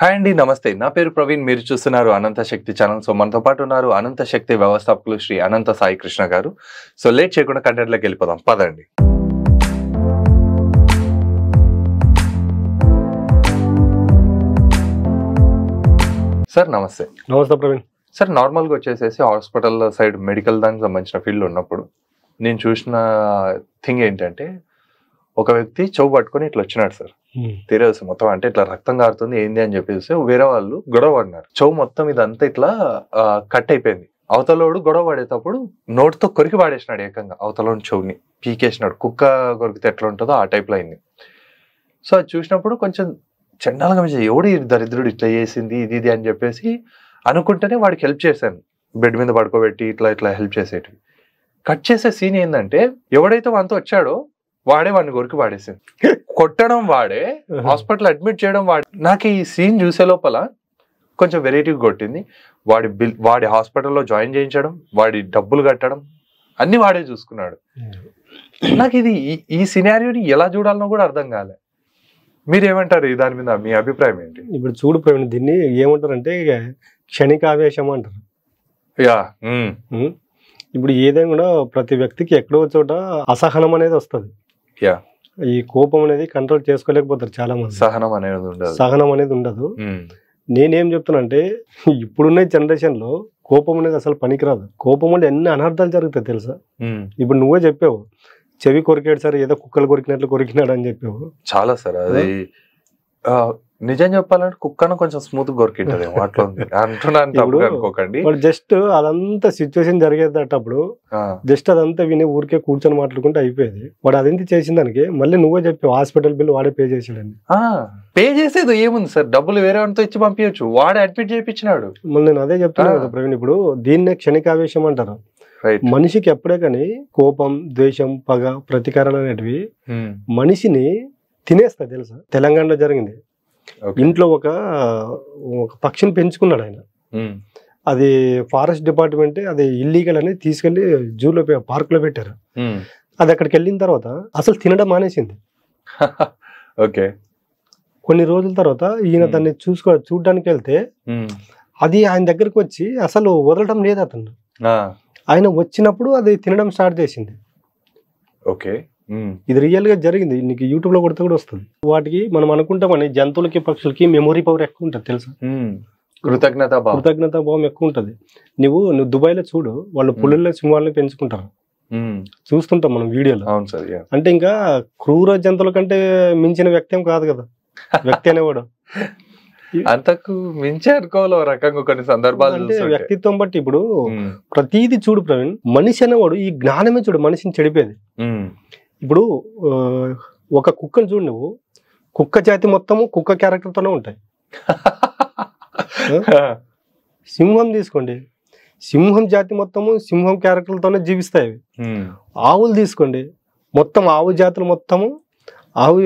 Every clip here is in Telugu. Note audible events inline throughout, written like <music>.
హాయ్ అండి నమస్తే నా పేరు ప్రవీణ్ మీరు చూస్తున్నారు అనంత శక్తి ఛానల్ సో మనతో పాటు ఉన్నారు అనంత శక్తి వ్యవస్థాపకులు శ్రీ అనంత సాయి కృష్ణ గారు సో లేట్ చేయకుండా కంటెంట్లోకి వెళ్ళిపోదాం పదండి సార్ నమస్తే నమస్తే ప్రవీణ్ సార్ నార్మల్గా వచ్చేసేసి హాస్పిటల్ సైడ్ మెడికల్ దానికి సంబంధించిన ఫీల్డ్ ఉన్నప్పుడు నేను చూసిన థింగ్ ఏంటంటే ఒక వ్యక్తి చెవు పట్టుకొని ఇట్లా వచ్చినాడు సార్ Hmm. తీరేసి మొత్తం అంటే ఇట్లా రక్తం కారుతుంది ఏంది అని చెప్పేసి వేరే వాళ్ళు గొడవ పడినారు చెవు మొత్తం ఇదంతా ఇట్లా కట్ అయిపోయింది అవతలోడు గొడవ పడేటప్పుడు నోటితో కొరికి పాడేసినాడు ఏకంగా అవతలోని చెవుని పీకేసినాడు కుక్క కొరికితే ఎట్లా ఉంటుందో ఆ టైప్లో అయింది సో అది చూసినప్పుడు కొంచెం చండాలంగా ఎవడు దరిద్రుడు ఇట్లా చేసింది ఇది ఇది అని చెప్పేసి అనుకుంటేనే వాడికి హెల్ప్ చేశాను బెడ్ మీద పడుకోబెట్టి ఇట్లా ఇట్లా హెల్ప్ చేసేటివి కట్ చేసే సీన్ ఏంటంటే ఎవడైతే మనతో వచ్చాడో వాడే వాడిని కొరికి వాడేసింది కొట్టడం వాడే హాస్పిటల్ అడ్మిట్ చేయడం వాడే నాకు ఈ సీన్ చూసే లోపల కొంచెం వెరైటీ కొట్టింది వాడి బిల్ వాడి హాస్పిటల్లో జాయిన్ చేయించడం వాడి డబ్బులు కట్టడం అన్ని వాడే చూసుకున్నాడు hmm. నాకు ఇది ఈ సినారియోని ఎలా చూడాలనో కూడా అర్థం కాలే మీరేమంటారు దాని మీద మీ అభిప్రాయం ఏంటి ఇప్పుడు చూడు ప్రవీణ్ దీన్ని ఏమంటారంటే క్షణికావేశం అంటారు యా ఇప్పుడు ఏదైనా కూడా ప్రతి వ్యక్తికి ఎక్కడో చోట అసహనం అనేది వస్తుంది ఈ కోపం అనేది కంట్రోల్ చేసుకోలేకపోతారు చాలా మంది సహనం అనేది ఉండదు సహనం అనేది ఉండదు hmm. నేనేం చెప్తున్నానంటే ఇప్పుడున్న జనరేషన్ లో కోపం అనేది అసలు పనికిరాదు కోపం వల్ల ఎన్ని అనర్థాలు జరుగుతాయి తెలుసా hmm. ఇప్పుడు నువ్వే చెప్పావు చెవి కొరికాడు సార్ ఏదో కుక్కలు కొరికినట్లు కొరికినాడు అని చెప్పావు చాలా సార్ అది నిజం చెప్పాలంటే కుక్కను కొంచెం స్మూత్ గొరికింటది <laughs> అట్లా అంటున్నాను జస్ట్ అదంతా సిచ్యువేషన్ జరిగేటప్పుడు జస్ట్ అదంతా విని ఊరికే కూర్చొని మాట్లాడుకుంటే అయిపోయేది వాడు అదేంటి చేసిన దానికి మళ్ళీ నువ్వే చెప్పి హాస్పిటల్ బిల్ వాడే పే చేసాడండి పే చేసేది ఏముంది సార్ డబ్బులు వేరే వాడితో ఇచ్చి పంపించచ్చు వాడే అడ్మిట్ చేయించినాడు మళ్ళీ నేను అదే చెప్తున్నాను కదా ప్రవీణ్ ఇప్పుడు దీన్నే క్షణికావేశం అంటారు మనిషికి ఎప్పుడే కానీ కోపం ద్వేషం పగ ప్రతీకారాలు అనేటివి hmm. మనిషిని తినేస్తా తెలుసా తెలంగాణలో జరిగింది ఇంట్లో ఒక ఒక పక్షిని పెంచుకున్నాడు ఆయన అది ఫారెస్ట్ డిపార్ట్మెంటే అది ఇల్లీగల్ అని తీసుకెళ్లి జూలో పార్క్లో పెట్టారు అది అక్కడికి వెళ్ళిన తర్వాత అసలు తినడం మానేసింది <laughs> ఓకే కొన్ని రోజుల తర్వాత ఈయన దాన్ని చూసుకో చూడడానికి వెళ్తే అది ఆయన దగ్గరకు వచ్చి అసలు వదలడం లేదు అతను ఆయన వచ్చినప్పుడు అది తినడం స్టార్ట్ చేసింది ఓకే ఇది రియల్ గా జరిగింది నీకు యూట్యూబ్ లో కొడితే కూడా వస్తుంది వాటికి మనం అనుకుంటామని జంతువులకి పక్షులకి మెమొరీ పవర్ ఎక్కువ ఉంటుంది తెలుసా కృతజ్ఞత కృతజ్ఞత భావం ఎక్కువ ఉంటది నువ్వు నువ్వు దుబాయ్ లో చూడు వాళ్ళు పులుల్లో సింహాలని పెంచుకుంటారు చూస్తుంటాం మనం వీడియోలో అవును సార్ అంటే ఇంకా క్రూర జంతువుల కంటే మించిన వ్యక్తి ఏం కాదు కదా వ్యక్తి అనేవాడు <laughs> అంతకు మించి అనుకోవాలి రకంగా కొన్ని సందర్భాలు వ్యక్తిత్వం బట్టి ఇప్పుడు ప్రతిది చూడు ప్రవీణ్ మనిషి అనేవాడు ఈ జ్ఞానమే చూడు మనిషిని చెడిపోయేది ఇప్పుడు ఒక కుక్కను చూడు నువ్వు కుక్క జాతి మొత్తము కుక్క క్యారెక్టర్తోనే ఉంటాయి <laughs> సింహం తీసుకోండి సింహం జాతి మొత్తము సింహం క్యారెక్టర్లతోనే జీవిస్తాయి ఆవులు తీసుకోండి మొత్తం ఆవు జాతులు మొత్తము ఆవు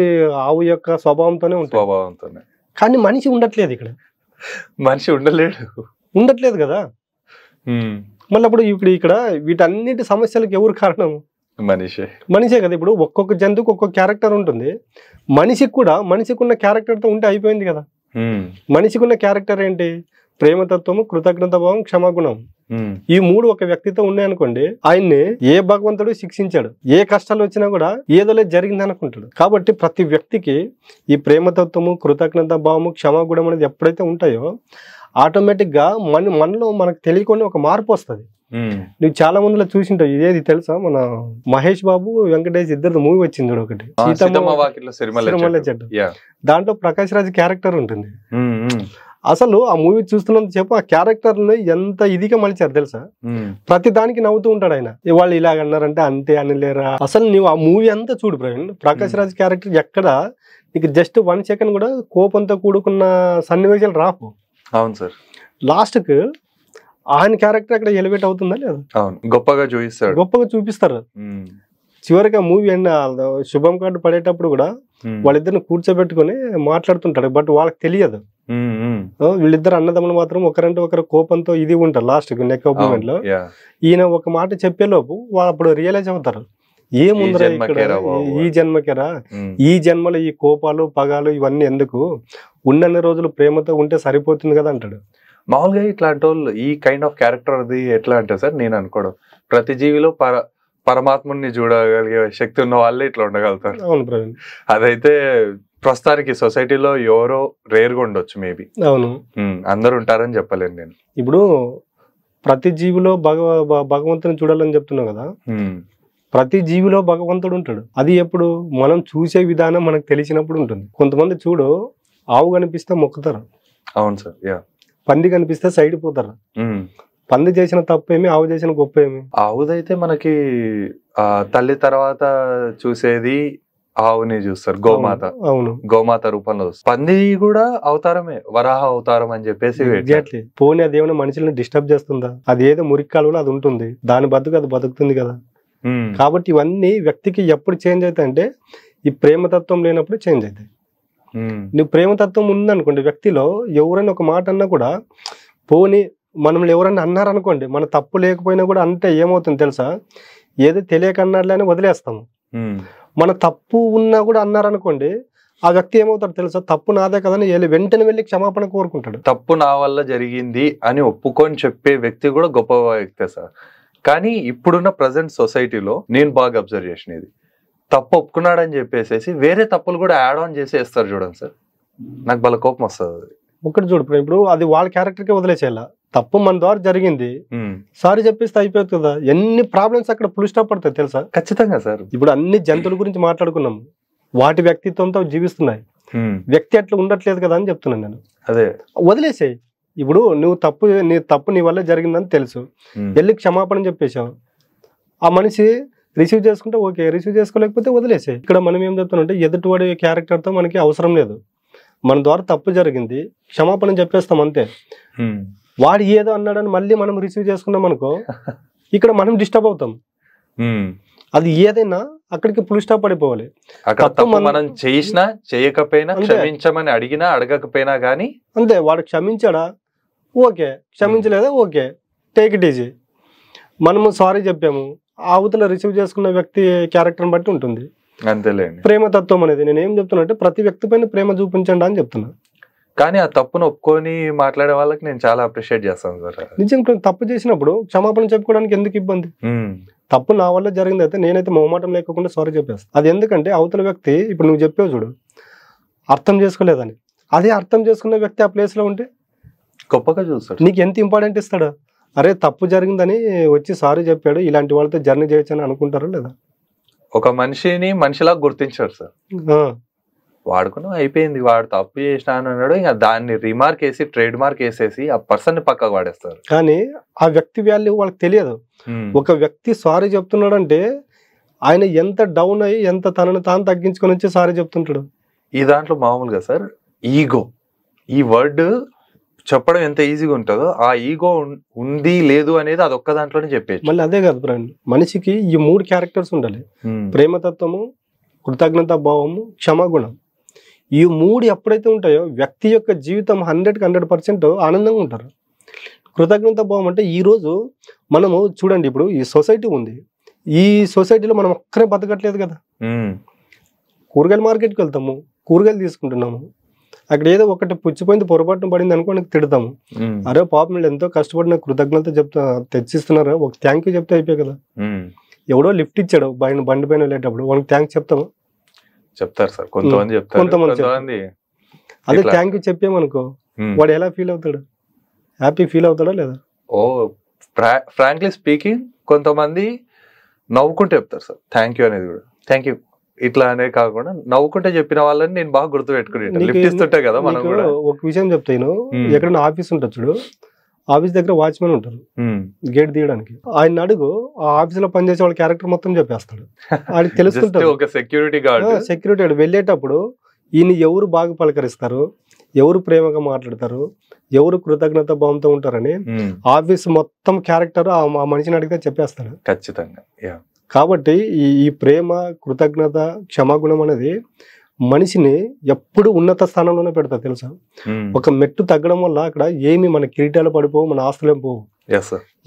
ఆవు యొక్క స్వభావంతోనే ఉంటాయి స్వభావంతోనే కానీ మనిషి ఉండట్లేదు ఇక్కడ మనిషి ఉండలేడు ఉండట్లేదు కదా మళ్ళీ అప్పుడు ఇప్పుడు ఇక్కడ వీటన్నిటి సమస్యలకు ఎవరు కారణము మనిషే మనిషే కదా ఇప్పుడు ఒక్కొక్క జంతువుకి ఒక్కొక్క క్యారెక్టర్ ఉంటుంది మనిషికి కూడా మనిషికి ఉన్న క్యారెక్టర్తో ఉంటే అయిపోయింది కదా మనిషికి ఉన్న క్యారెక్టర్ ఏంటి ప్రేమతత్వము కృతజ్ఞత భావం క్షమాగుణం ఈ మూడు ఒక వ్యక్తితో ఉన్నాయనుకోండి ఆయన్ని ఏ భగవంతుడు శిక్షించాడు ఏ కష్టాలు వచ్చినా కూడా ఏదోలే జరిగింది అనుకుంటాడు కాబట్టి ప్రతి వ్యక్తికి ఈ ప్రేమతత్వము కృతజ్ఞత భావము క్షమాగుణం అనేది ఎప్పుడైతే ఉంటాయో ఆటోమేటిక్గా మన మనలో మనకు తెలియకుండా ఒక మార్పు వస్తుంది నువ్వు చాలా మందిలో చూసింటావు ఇదేది తెలుసా మన మహేష్ బాబు వెంకటేష్ ఇద్దరు మూవీ వచ్చింది ఒకటి దాంట్లో ప్రకాష్ రాజ్ క్యారెక్టర్ ఉంటుంది అసలు ఆ మూవీ చూస్తున్నంత చెప్పు ఆ క్యారెక్టర్ ని ఎంత ఇదిగా మలిచారు తెలుసా ప్రతి దానికి నవ్వుతూ ఉంటాడు ఆయన వాళ్ళు ఇలాగ అన్నారంటే అంతే అనలేరా అసలు నువ్వు ఆ మూవీ అంతా చూడు ప్రవీణ్ ప్రకాష్ రాజ్ క్యారెక్టర్ ఎక్కడ నీకు జస్ట్ వన్ సెకండ్ కూడా కోపంతో కూడుకున్న సన్నివేశాలు రాపు అవును సార్ లాస్ట్కు ఆయన క్యారెక్టర్ అక్కడ ఎలివేట్ అవుతుందా లేదా గొప్పగా చూపిస్తారు గొప్పగా చూపిస్తారు చివరికి ఆ మూవీ అండ్ శుభం కార్డు పడేటప్పుడు కూడా వాళ్ళిద్దరిని కూర్చోబెట్టుకుని మాట్లాడుతుంటాడు బట్ వాళ్ళకి తెలియదు వీళ్ళిద్దరు అన్నదమ్ములు మాత్రం ఒకరంటే ఒకరు కోపంతో ఇది ఉంటారు లాస్ట్ నెక్ మూమెంట్ లో ఈయన ఒక మాట చెప్పేలోపు వాళ్ళు అప్పుడు రియలైజ్ అవుతారు ఏముందిరా ఈ జన్మకేరా ఈ జన్మలో ఈ కోపాలు పగాలు ఇవన్నీ ఎందుకు ఉన్నన్ని రోజులు ప్రేమతో ఉంటే సరిపోతుంది కదా అంటాడు మామూలుగా ఇట్లాంటి వాళ్ళు ఈ కైండ్ ఆఫ్ క్యారెక్టర్ అది ఎట్లా అంటే సార్ నేను అనుకోవడం ప్రతి జీవిలో పర పరమాత్ముని చూడగలిగే శక్తి ఉన్న వాళ్ళే ఇట్లా ఉండగలుగుతారు అవును ప్రవీణ్ అదైతే ప్రస్తుతానికి సొసైటీలో ఎవరో రేర్గా ఉండొచ్చు మేబీ అవును అందరు ఉంటారని చెప్పలేను నేను ఇప్పుడు ప్రతి జీవిలో భగవ భగవంతుని చూడాలని చెప్తున్నావు కదా ప్రతి జీవిలో భగవంతుడు ఉంటాడు అది ఎప్పుడు మనం చూసే విధానం మనకు తెలిసినప్పుడు ఉంటుంది కొంతమంది చూడు ఆవు కనిపిస్తే మొక్కుతారు అవును సార్ యా పంది కనిపిస్తే సైడ్ పోతారు పంది చేసిన తప్పేమి ఆవు చేసిన గొప్ప ఏమి ఆవుదైతే మనకి ఆ, తల్లి తర్వాత చూసేది ఆవుని చూస్తారు గోమాత అవును గోమాత రూపంలో పంది కూడా అవతారమే వరాహ అవతారం అని చెప్పేసి పోనీ అదేమైనా మనుషులను డిస్టర్బ్ చేస్తుందా అది ఏదో మురికి కాలువలో అది ఉంటుంది దాని బతుకు అది బతుకుతుంది కదా కాబట్టి ఇవన్నీ వ్యక్తికి ఎప్పుడు చేంజ్ అవుతాయి అంటే ఈ ప్రేమతత్వం లేనప్పుడు చేంజ్ అవుతాయి నువ్వు ప్రేమతత్వం ఉందనుకోండి వ్యక్తిలో ఎవరైనా ఒక మాట అన్నా కూడా పోని మనల్ని ఎవరైనా అన్నారనుకోండి మన తప్పు లేకపోయినా కూడా అంటే ఏమవుతుంది తెలుసా ఏదో తెలియక అన్నట్లని వదిలేస్తాము మన తప్పు ఉన్నా కూడా అన్నారనుకోండి ఆ వ్యక్తి ఏమవుతాడు తెలుసా తప్పు నాదే కదని వెంటనే వెళ్ళి క్షమాపణ కోరుకుంటాడు తప్పు నా వల్ల జరిగింది అని ఒప్పుకొని చెప్పే వ్యక్తి కూడా గొప్ప వ్యక్తే సార్ కానీ ఇప్పుడున్న ప్రజెంట్ సొసైటీలో నేను బాగా అబ్జర్వ్ చేసిన ఇది తప్పు ఒప్పుకున్నాడని చెప్పేసి వేరే తప్పులు కూడా యాడ్ ఆన్ చేసి వేస్తారు చూడండి సార్ నాకు బల కోపం వస్తుంది ఒకటి చూడు ఇప్పుడు అది వాళ్ళ క్యారెక్టర్కే వదిలేసేలా తప్పు మన ద్వారా జరిగింది సారీ చెప్పేస్తే అయిపోతుంది కదా ఎన్ని ప్రాబ్లమ్స్ అక్కడ పులిస్టాప్ పడతాయి తెలుసా ఖచ్చితంగా సార్ ఇప్పుడు అన్ని జంతువుల గురించి మాట్లాడుకున్నాం వాటి వ్యక్తిత్వంతో జీవిస్తున్నాయి వ్యక్తి అట్లా ఉండట్లేదు కదా అని చెప్తున్నాను నేను అదే వదిలేసేయి ఇప్పుడు నువ్వు తప్పు నీ తప్పు నీ వల్ల జరిగిందని తెలుసు వెళ్ళి క్షమాపణ చెప్పేశావు ఆ మనిషి రిసీవ్ చేసుకుంటే ఓకే రిసీవ్ చేసుకోలేకపోతే వదిలేసే ఇక్కడ మనం ఏం చెప్తామంటే ఎదుటివాడి క్యారెక్టర్తో మనకి అవసరం లేదు మన ద్వారా తప్పు జరిగింది క్షమాపణ చెప్పేస్తాం అంతే వాడు ఏదో అన్నాడని మళ్ళీ మనం రిసీవ్ చేసుకున్నాం అనుకో <laughs> ఇక్కడ మనం డిస్టర్బ్ అవుతాం అది ఏదైనా అక్కడికి పులి స్టాప్ పడిపోవాలి మనం చేసినా చేయకపోయినా క్షమించమని అడిగినా అడగకపోయినా గానీ అంతే వాడు క్షమించాడా ఓకే క్షమించలేదా hmm. Okay take it easy మనము సారీ చెప్పాము అవతల రిసీవ్ చేసుకున్న వ్యక్తి క్యారెక్టర్ని బట్టి ఉంటుంది అంతేలేదు ప్రేమతత్వం అనేది నేను ఏం చెప్తున్నా అంటే ప్రతి వ్యక్తి పైన ప్రేమ చూపించండి అని చెప్తున్నా కానీ ఆ తప్పును ఒప్పుకొని మాట్లాడే వాళ్ళకి నేను చాలా అప్రిషియేట్ చేస్తాను సార్ నిజంగా తప్పు చేసినప్పుడు క్షమాపణ చెప్పుకోవడానికి ఎందుకు ఇబ్బంది hmm. తప్పు నా వల్ల జరిగింది అయితే నేనైతే మొహమాటం లేకుండా సారీ చెప్పేస్తాను అది ఎందుకంటే అవతల వ్యక్తి ఇప్పుడు నువ్వు చెప్పావు చూడు అర్థం చేసుకోలేదని అదే అర్థం చేసుకున్న వ్యక్తి ఆ ప్లేస్లో ఉంటే గొప్పగా చూస్తాడు నీకు ఎంత ఇంపార్టెంట్ ఇస్తాడు అరే తప్పు జరిగిందని వచ్చి సారీ చెప్పాడు ఇలాంటి వాళ్ళతో జర్నీ చేయొచ్చు అని అనుకుంటారా లేదా ఒక మనిషిని మనిషిలా గుర్తించారు సార్ వాడుకున్న అయిపోయింది వాడు తప్పు చేసిన అని అన్నాడు ఇంకా దాన్ని రిమార్క్ వేసి ట్రేడ్ మార్క్ వేసేసి ఆ పర్సన్ పక్కకు వాడేస్తారు కానీ ఆ వ్యక్తి వాల్యూ వాళ్ళకి తెలియదు ఒక వ్యక్తి సారీ చెప్తున్నాడు అంటే ఆయన ఎంత డౌన్ అయ్యి ఎంత తనను తాను తగ్గించుకొని వచ్చి సారీ చెప్తుంటాడు ఈ దాంట్లో మామూలుగా సార్ ఈగో ఈ వర్డ్ చెప్పడం ఎంత ఈజీగా ఉంటుందో ఆ ఈగో ఉంది లేదు అనేది అది ఒక్క దాంట్లోనే చెప్పేది మళ్ళీ అదే కాదు బ్రాండ్ మనిషికి ఈ మూడు క్యారెక్టర్స్ ఉండాలి ప్రేమతత్వము కృతజ్ఞత భావము క్షమాగుణం ఈ మూడు ఎప్పుడైతే ఉంటాయో వ్యక్తి యొక్క జీవితం హండ్రెడ్కి హండ్రెడ్ పర్సెంట్ ఆనందంగా ఉంటారు కృతజ్ఞత భావం అంటే ఈరోజు మనము చూడండి ఇప్పుడు ఈ సొసైటీ ఉంది ఈ సొసైటీలో మనం ఒక్కరే బతకట్లేదు కదా కూరగాయల మార్కెట్కి వెళ్తాము కూరగాయలు తీసుకుంటున్నాము అక్కడ ఏదో ఒకటి పుచ్చిపోయింది పొరపాటున పడింది అనుకోని తిడతాము అరే పాపం వీళ్ళు ఎంతో కష్టపడిన కృతజ్ఞత చెప్తా తెచ్చిస్తున్నారు ఒక థ్యాంక్ యూ చెప్తే అయిపోయి కదా ఎవడో లిఫ్ట్ ఇచ్చాడు బయట బండి పైన వెళ్ళేటప్పుడు వాళ్ళకి థ్యాంక్స్ చెప్తాము చెప్తారు సార్ కొంతమంది చెప్తారు కొంతమంది అదే థ్యాంక్ యూ చెప్పామనుకో వాడు ఎలా ఫీల్ అవుతాడు హ్యాపీ ఫీల్ అవుతాడా లేదా ఓ ఫ్రాంక్లీ స్పీకింగ్ కొంతమంది నవ్వుకుంటూ చెప్తారు సార్ థ్యాంక్ యూ అనేది కూడా థ్యాంక్ యూ ఇట్లా అనే కాకుండా నవ్వుకుంటే చెప్పిన వాళ్ళని నేను బాగా గుర్తు పెట్టుకునేటా కదా మనం కూడా ఒక విషయం చెప్తాను hmm. ఎక్కడైనా ఆఫీస్ ఉంటుంది చూడు ఆఫీస్ దగ్గర వాచ్మెన్ ఉంటారు hmm. గేట్ తీయడానికి ఆయన అడుగు ఆ ఆఫీస్ లో పనిచేసే వాళ్ళ క్యారెక్టర్ మొత్తం చెప్పేస్తాడు ఆయన తెలుసుకుంటాడు సెక్యూరిటీ గార్డ్ సెక్యూరిటీ గార్డ్ వెళ్ళేటప్పుడు ఈయన ఎవరు బాగా పలకరిస్తారు ఎవరు ప్రేమగా మాట్లాడతారు ఎవరు కృతజ్ఞత భావంతో ఉంటారని ఆఫీస్ hmm. మొత్తం క్యారెక్టర్ ఆ మనిషిని అడిగితే చెప్పేస్తాడు ఖచ్చితంగా కాబట్టి ఈ ఈ ప్రేమ కృతజ్ఞత క్షమాగుణం అనేది మనిషిని ఎప్పుడు ఉన్నత స్థానంలోనే పెడతా తెలుసా ఒక మెట్టు తగ్గడం వల్ల అక్కడ ఏమి మన కిరీటాలు పడిపోవు మన ఆస్తులు ఏం పోవు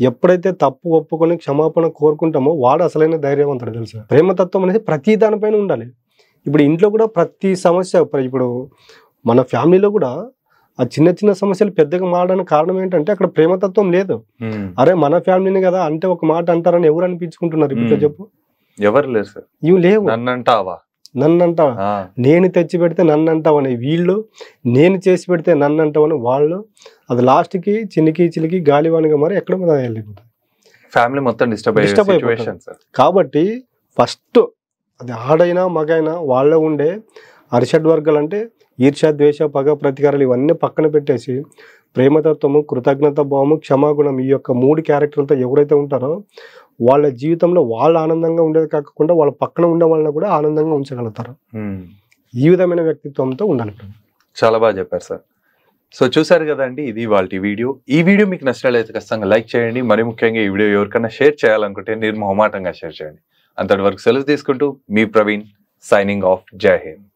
ఎప్పుడైతే తప్పు ఒప్పుకొని క్షమాపణ కోరుకుంటామో వాడు అసలైన ధైర్యం ధైర్యవంతుడు తెలుసా ప్రేమతత్వం అనేది ప్రతి దానిపైన ఉండాలి ఇప్పుడు ఇంట్లో కూడా ప్రతి సమస్య ఇప్పుడు మన ఫ్యామిలీలో కూడా ఆ చిన్న చిన్న సమస్యలు పెద్దగా మారడానికి కారణం ఏంటంటే అక్కడ ప్రేమతత్వం లేదు అరే మన ఫ్యామిలీని కదా అంటే ఒక మాట అంటారని ఎవరు అనిపించుకుంటున్నారు ఇప్పుడు చెప్పు ఎవరు లేరు సార్ ఇవి లేవు నన్నంటావా నన్నంటావా నేను తెచ్చి పెడితే నన్నంటావని వీళ్ళు నేను చేసి పెడితే నన్నంటావని వాళ్ళు అది లాస్ట్కి చినికి చిలికి గాలివానిగా మరి ఎక్కడ ఫ్యామిలీ మొత్తం డిస్టర్బ్ డిస్టర్బ్ కాబట్టి ఫస్ట్ అది ఆడైనా మగైనా వాళ్ళ ఉండే అరిషడ్ వర్గాలు అంటే ఈర్ష ద్వేష పగ ప్రతికారాలు ఇవన్నీ పక్కన పెట్టేసి ప్రేమతత్వము కృతజ్ఞత భావము క్షమాగుణం ఈ యొక్క మూడు క్యారెక్టర్లతో ఎవరైతే ఉంటారో వాళ్ళ జీవితంలో వాళ్ళు ఆనందంగా ఉండేది కాకుండా వాళ్ళ పక్కన ఉండే వాళ్ళని కూడా ఆనందంగా ఉంచగలుగుతారు ఈ విధమైన వ్యక్తిత్వంతో ఉండాలి చాలా బాగా చెప్పారు సార్ సో చూసారు కదండి ఇది వాళ్ళ వీడియో ఈ వీడియో మీకు అయితే ఖచ్చితంగా లైక్ చేయండి మరి ముఖ్యంగా ఈ వీడియో ఎవరికైనా షేర్ చేయాలనుకుంటే నిర్మోహమాటంగా షేర్ చేయండి అంతటి వరకు సెలవు తీసుకుంటూ మీ ప్రవీణ్ సైనింగ్ ఆఫ్ జై హింద్